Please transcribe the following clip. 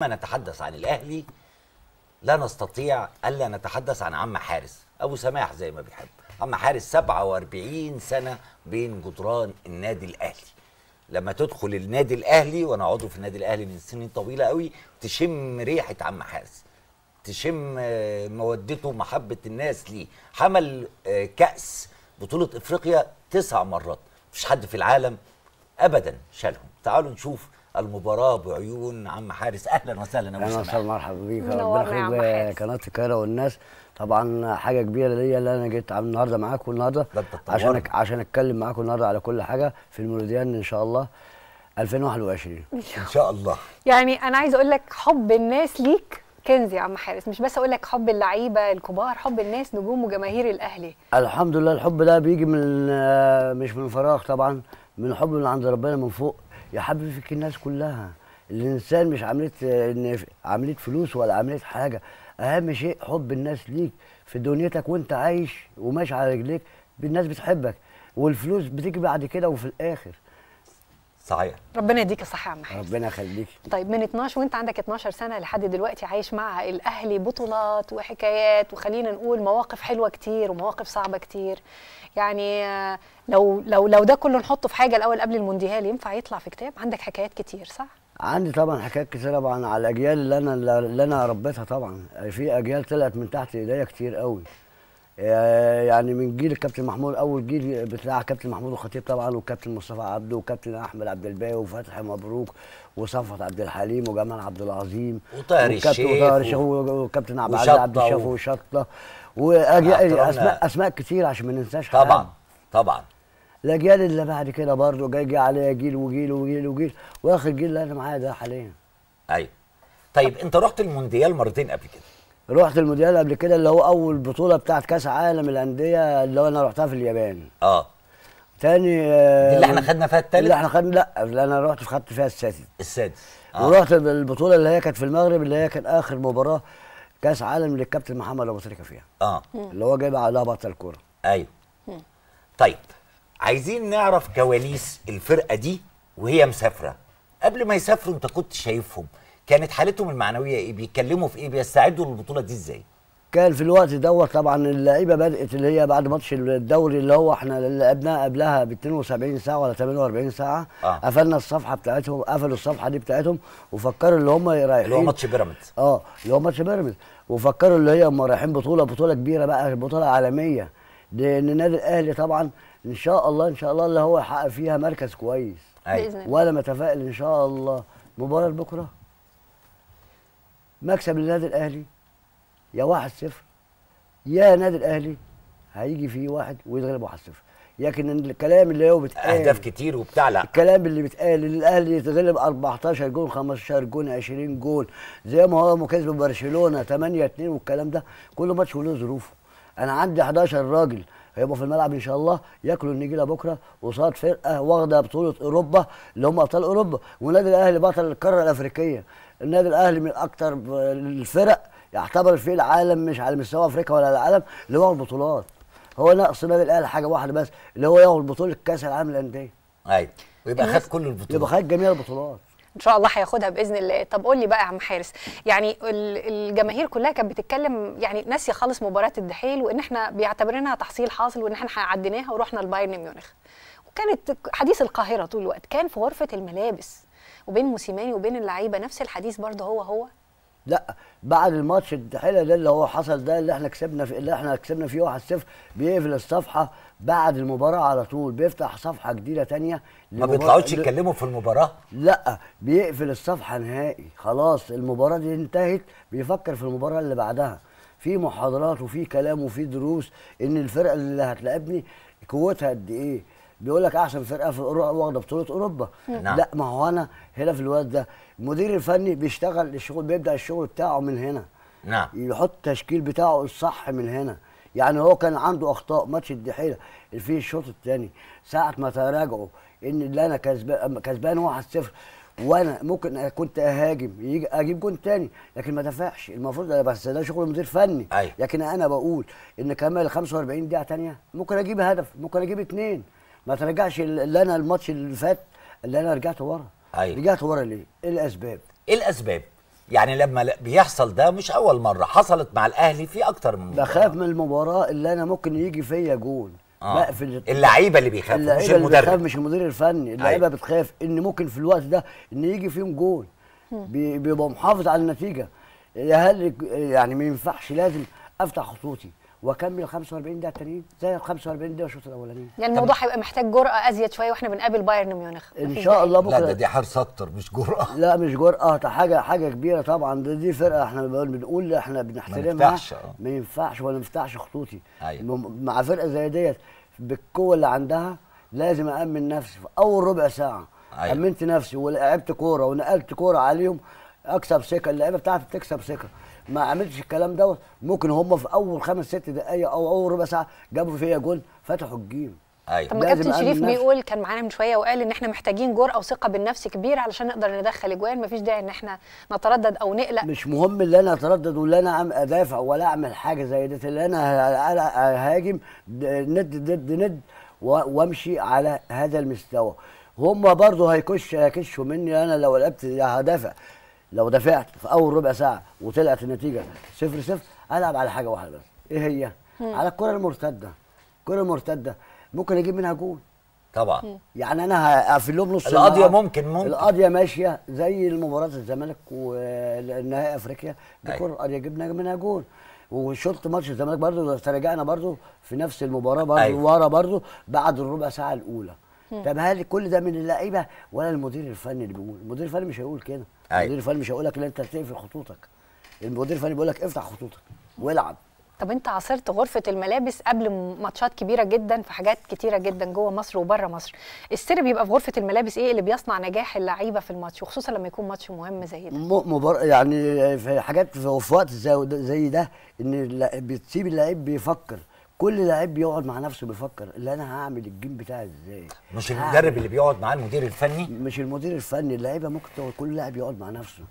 ما نتحدث عن الاهلي لا نستطيع الا نتحدث عن عم حارس ابو سماح زي ما بيحب عم حارس 47 سنه بين جدران النادي الاهلي لما تدخل النادي الاهلي وانا عضو في النادي الاهلي من سنين طويله قوي تشم ريحه عم حارس تشم آه، مودته ومحبه الناس ليه حمل آه، كاس بطوله افريقيا تسع مرات مفيش حد في العالم ابدا شالهم تعالوا نشوف المباراه بعيون عم حارس اهلا وسهلا ابو سماح اهلا مرحبا بيك ربنا يخليك قناه القاهره والناس طبعا حاجه كبيره ليا اللي انا جيت النهارده معاكم النهارده عشان عشان اتكلم معاكم النهارده على كل حاجه في المولوديان ان شاء الله 2021 ان شاء الله يعني انا عايز اقول لك حب الناس ليك كنز يا عم حارس مش بس اقول لك حب اللعيبه الكبار حب الناس نجوم وجماهير الاهلي الحمد لله الحب ده بيجي من آه، مش من فراغ طبعا من حب من عند ربنا من فوق يا حبيبي فيك الناس كلها الانسان مش عمليه عملت فلوس ولا عمليه حاجه اهم شيء حب الناس ليك في دنيتك وانت عايش وماشي على رجليك الناس بتحبك والفلوس بتيجي بعد كده وفي الاخر صحيح ربنا يديك الصحه يا عم حاج ربنا يخليك طيب من 12 وانت عندك 12 سنه لحد دلوقتي عايش مع الاهلي بطولات وحكايات وخلينا نقول مواقف حلوه كتير ومواقف صعبه كتير يعني آه، لو لو لو ده كله نحطه في حاجه الاول قبل المونديال ينفع يطلع في كتاب عندك حكايات كتير صح عندي طبعا حكايات كتير طبعا على الاجيال اللي انا اللي انا ربيتها طبعا في اجيال طلعت من تحت ايديا كتير قوي آه، يعني من جيل الكابتن محمود اول جيل بتاع كابتن محمود الخطيب طبعا والكابتن مصطفى عبده والكابتن احمد عبد الباقي وفتحي مبروك وصفوت عبد الحليم وجمال عبد العظيم وطاهر الشيخ وطاهر الشيخ وكابتن عبد العزيز عبد الشاف وشطه واسماء اسماء كتير عشان ما ننساش طبعا حد. طبعا الاجيال اللي بعد كده برضه جاي جاي عليا جيل وجيل وجيل وجيل واخر جيل اللي انا معايا ده حاليا ايوه طيب انت رحت المونديال مرتين قبل كده رحت المونديال قبل كده اللي هو اول بطوله بتاعت كاس عالم الانديه اللي هو انا رحتها في اليابان اه تاني دي اللي آه، احنا خدنا فيها التالت اللي احنا خدنا لا اللي انا رحت خدت فيها السادس السادس آه. ورحت البطوله اللي هي كانت في المغرب اللي هي كانت اخر مباراه كاس عالم للكابتن محمد ابو تريكه فيها اه اللي هو جايب عليها بطل كوره ايوه طيب عايزين نعرف كواليس الفرقه دي وهي مسافره قبل ما يسافروا انت كنت شايفهم كانت حالتهم المعنويه ايه بيتكلموا في ايه بيستعدوا للبطوله دي ازاي كان في الوقت دوت طبعا اللعيبه بدات اللي هي بعد ماتش الدوري اللي هو احنا لعبناه قبلها ب 72 ساعه ولا 48 ساعه آه. قفلنا الصفحه بتاعتهم قفلوا الصفحه دي بتاعتهم وفكروا اللي هم رايحين اللي هو ماتش بيراميدز اه اللي هو ماتش بيراميدز وفكروا اللي هي هم رايحين بطوله بطوله كبيره بقى بطوله عالميه لان النادي الاهلي طبعا ان شاء الله ان شاء الله اللي هو يحقق فيها مركز كويس أيوة. باذن الله وانا متفائل ان شاء الله مباراه بكره مكسب للنادي الاهلي يا 1 0 يا نادي الاهلي هيجي فيه واحد ويتغلب 1 0 لكن الكلام اللي هو بيتقال اهداف كتير وبتاع لا الكلام اللي بيتقال ان الاهلي يتغلب 14 جون 15 جون 20 جون زي ما هو مكسب برشلونه 8 2 والكلام ده كل ماتش وله ظروفه انا عندي 11 راجل هيبقوا في الملعب ان شاء الله ياكلوا النجيله بكره قصاد فرقه واخده بطوله اوروبا اللي هم ابطال اوروبا والنادي الاهلي بطل القاره الافريقيه النادي الاهلي من اكثر الفرق يعتبر في العالم مش على مستوى افريقيا ولا العالم اللي هو البطولات هو ناقص النادي الاهلي حاجه واحده بس اللي هو ياخد بطوله كاس العالم للانديه ايوه ويبقى خد كل البطولات يبقى خد جميع البطولات ان شاء الله هياخدها باذن الله طب قول لي بقى يا عم حارس يعني الجماهير كلها كانت بتتكلم يعني ناسيه خالص مباراه الدحيل وان احنا بيعتبرينها تحصيل حاصل وان احنا عديناها ورحنا لبايرن ميونخ وكانت حديث القاهره طول الوقت كان في غرفه الملابس وبين موسيماني وبين اللعيبه نفس الحديث برضه هو هو لا بعد الماتش الحلو ده اللي هو حصل ده اللي احنا كسبنا في اللي احنا كسبنا فيه 1-0 بيقفل الصفحه بعد المباراه على طول بيفتح صفحه جديده ثانيه ما بيطلعوش يتكلموا في المباراه لا بيقفل الصفحه نهائي خلاص المباراه دي انتهت بيفكر في المباراه اللي بعدها في محاضرات وفي كلام وفي دروس ان الفرقه اللي هتلاعبني قوتها قد ايه بيقول لك احسن فرقه في اوروبا واخده بطوله اوروبا نعم. لا ما هو انا هنا في الواد ده المدير الفني بيشتغل الشغل بيبدا الشغل بتاعه من هنا نعم يحط التشكيل بتاعه الصح من هنا يعني هو كان عنده اخطاء ماتش الدحيله اللي فيه الشوط الثاني ساعه ما تراجعوا ان اللي انا كسبان كسبان 1-0 وانا ممكن كنت اهاجم يجي اجيب جون تاني لكن ما دافعش المفروض انا بس ده شغل مدير فني أيوة. لكن انا بقول ان كمان 45 دقيقه تانية ممكن اجيب هدف ممكن اجيب اتنين ما ترجعش اللي انا الماتش اللي فات اللي انا رجعت ورا أيوة. رجعت ورا ليه؟ ايه الاسباب؟ ايه الاسباب؟ يعني لما بيحصل ده مش اول مره حصلت مع الاهلي في اكتر من مباراه بخاف من المباراه اللي انا ممكن يجي فيا جول آه. بقفل اللعيبه اللي بيخافوا مش المدرب اللي مش المدير الفني أيوه. اللعيبه أيوة. بتخاف ان ممكن في الوقت ده ان يجي فيهم جول بيبقى محافظ على النتيجه يا هل يعني ما ينفعش لازم افتح خطوطي واكمل 45 دقيقه التانيين زي ال 45 دقيقه الشوط الاولاني يعني الموضوع هيبقى محتاج جرأه ازيد شويه واحنا بنقابل بايرن ميونخ ان شاء الله بكره لا ده دي حارس اكتر مش جرأه لا مش جرأه ده حاجه حاجه كبيره طبعا دي, دي فرقه احنا بنقول احنا بنحترمها ما ينفعش آه. ما ينفعش ولا نفتحش خطوطي أيوة. مع فرقه زي ديت بالقوه اللي عندها لازم أأمن نفسي في أول ربع ساعة أيوة. أمنت نفسي ولعبت كورة ونقلت كورة عليهم اكسب ثقه اللعيبه بتاعتي بتكسب ثقه ما عملتش الكلام دوت ممكن هم في اول خمس ست دقائق او اول ربع ساعه جابوا فيا جول فتحوا الجيم ايوه طب ما كابتن شريف بيقول كان معانا من شويه وقال ان احنا محتاجين جرأه وثقه بالنفس كبيره علشان نقدر ندخل اجوان مفيش داعي ان احنا نتردد او نقلق مش مهم اللي انا اتردد ولا انا ادافع ولا اعمل حاجه زي دي اللي انا هاجم ند ضد ند وامشي على هذا المستوى هم برضه هيكش هيكشوا مني انا لو لعبت هدافع لو دافعت في اول ربع ساعه وطلعت النتيجه صفر صفر العب على حاجه واحده بس ايه هي؟ مم. على الكره المرتده الكره المرتده ممكن اجيب منها جول طبعا مم. يعني انا هقفل لهم نص القضيه ممكن ممكن القضيه ماشيه زي مباراه الزمالك والنهائي افريقيا كره القضيه جبنا منها جول وشوط ماتش الزمالك برضه تراجعنا برضه في نفس المباراه برضه أيوة. ورا برضه بعد الربع ساعه الاولى مم. طب هل كل ده من اللعيبه ولا المدير الفني اللي بيقول المدير الفني مش هيقول كده أيوة. المدير الفني مش هيقول لك لا انت هتقفل خطوطك المدير الفني بيقول لك افتح خطوطك والعب طب انت عاصرت غرفه الملابس قبل ماتشات كبيره جدا في حاجات كتيره جدا جوه مصر وبره مصر السر بيبقى في غرفه الملابس ايه اللي بيصنع نجاح اللعيبه في الماتش وخصوصا لما يكون ماتش مهم زي ده مبار... يعني في حاجات في وقت زي ده ان بتسيب اللعيب بيفكر كل لعيب بيقعد مع نفسه بيفكر اللي انا هعمل الجيم بتاعي ازاي مش المدرب إيه؟ اللي بيقعد معاه المدير الفني مش المدير الفني اللعيبه ممكن كل لاعب يقعد مع نفسه